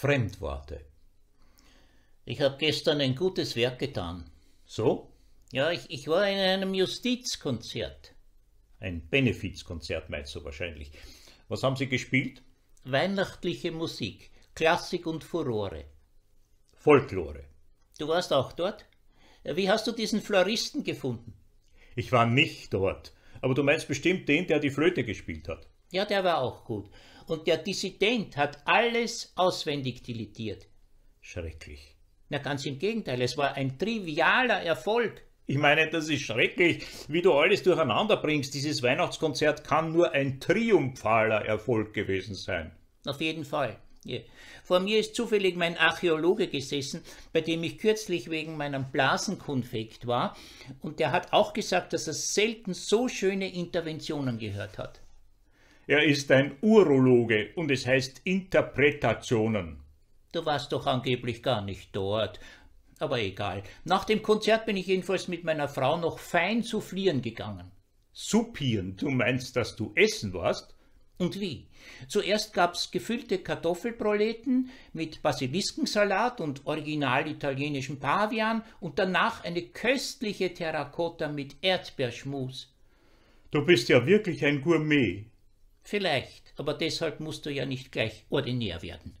Fremdworte. Ich habe gestern ein gutes Werk getan. So? Ja, ich, ich war in einem Justizkonzert. Ein Benefizkonzert meinst du wahrscheinlich. Was haben Sie gespielt? Weihnachtliche Musik, Klassik und Furore. Folklore. Du warst auch dort? Wie hast du diesen Floristen gefunden? Ich war nicht dort, aber du meinst bestimmt den, der die Flöte gespielt hat. Ja, der war auch gut. Und der Dissident hat alles auswendig dilettiert. Schrecklich. Na, ganz im Gegenteil, es war ein trivialer Erfolg. Ich meine, das ist schrecklich, wie du alles durcheinander bringst. Dieses Weihnachtskonzert kann nur ein triumphaler Erfolg gewesen sein. Auf jeden Fall. Yeah. Vor mir ist zufällig mein Archäologe gesessen, bei dem ich kürzlich wegen meinem Blasenkonfekt war, und der hat auch gesagt, dass er selten so schöne Interventionen gehört hat. Er ist ein Urologe und es heißt Interpretationen. Du warst doch angeblich gar nicht dort. Aber egal. Nach dem Konzert bin ich jedenfalls mit meiner Frau noch fein soufflieren gegangen. Suppieren? Du meinst, dass du essen warst? Und wie? Zuerst gab's gefüllte Kartoffelproleten mit Basiliskensalat und original italienischem Pavian und danach eine köstliche Terrakotta mit Erdbeerschmus. Du bist ja wirklich ein Gourmet. Vielleicht, aber deshalb musst du ja nicht gleich ordinär werden.